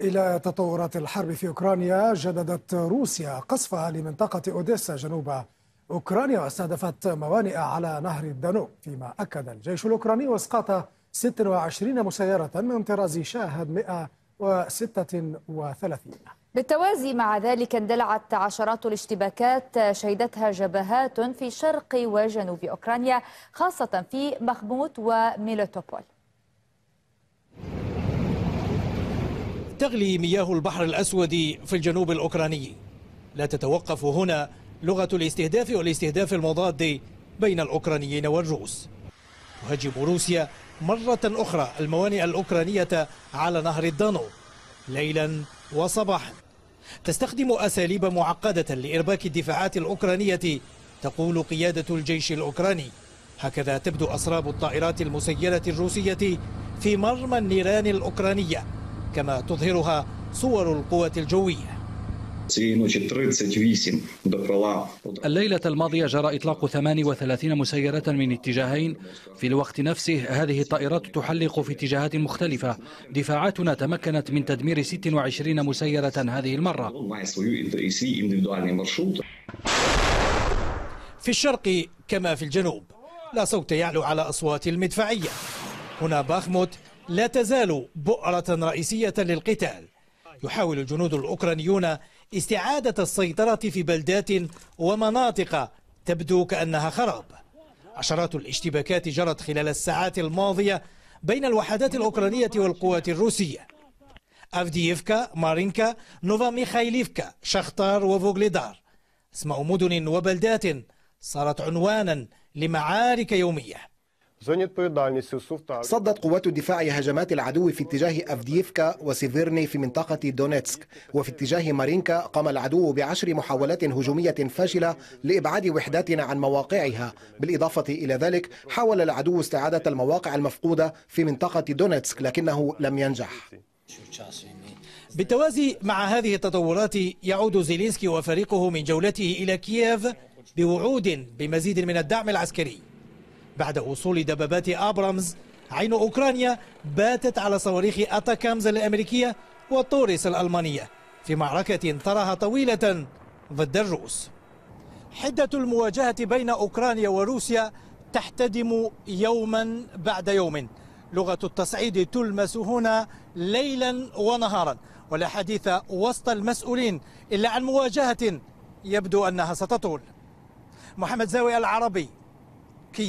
إلى تطورات الحرب في أوكرانيا جددت روسيا قصفها لمنطقة أوديسا جنوب أوكرانيا واستهدفت موانئ على نهر الدانوب فيما أكد الجيش الأوكراني إسقاط 26 مسيرة من طراز شاهد 136 بالتوازي مع ذلك اندلعت عشرات الاشتباكات شهدتها جبهات في شرق وجنوب أوكرانيا خاصة في مخموت وميلوتوبول تغلي مياه البحر الأسود في الجنوب الأوكراني لا تتوقف هنا لغة الاستهداف والاستهداف المضاد بين الأوكرانيين والروس تهاجم روسيا مرة أخرى الموانئ الأوكرانية على نهر الدانو ليلا وصباحا تستخدم أساليب معقدة لإرباك الدفاعات الأوكرانية تقول قيادة الجيش الأوكراني هكذا تبدو أسراب الطائرات المسيرة الروسية في مرمى النيران الأوكرانية كما تظهرها صور القوات الجوية الليلة الماضية جرى إطلاق 38 مسيرة من اتجاهين في الوقت نفسه هذه الطائرات تحلق في اتجاهات مختلفة دفاعاتنا تمكنت من تدمير 26 مسيرة هذه المرة في الشرق كما في الجنوب لا صوت يعلو على أصوات المدفعية هنا باخموت لا تزال بؤرة رئيسية للقتال يحاول الجنود الأوكرانيون استعادة السيطرة في بلدات ومناطق تبدو كأنها خراب عشرات الاشتباكات جرت خلال الساعات الماضية بين الوحدات الأوكرانية والقوات الروسية أفدييفكا، مارينكا، نوفا ميخايليفكا، شختار وفوغليدار اسماء مدن وبلدات صارت عنوانا لمعارك يوميه صدت قوات الدفاع هجمات العدو في اتجاه أفديفكا وسيفيرني في منطقة دونيتسك وفي اتجاه مارينكا قام العدو بعشر محاولات هجومية فاشلة لإبعاد وحداتنا عن مواقعها بالإضافة إلى ذلك حاول العدو استعادة المواقع المفقودة في منطقة دونيتسك لكنه لم ينجح بالتوازي مع هذه التطورات يعود زيلينسكي وفريقه من جولته إلى كييف بوعود بمزيد من الدعم العسكري بعد وصول دبابات أبرامز عين أوكرانيا باتت على صواريخ أتاكامز الأمريكية والتوريس الألمانية في معركة تراها طويلة ضد الروس حدة المواجهة بين أوكرانيا وروسيا تحتدم يوما بعد يوم لغة التصعيد تلمس هنا ليلا ونهارا ولا حديث وسط المسؤولين إلا عن مواجهة يبدو أنها ستطول محمد زاوي العربي كييف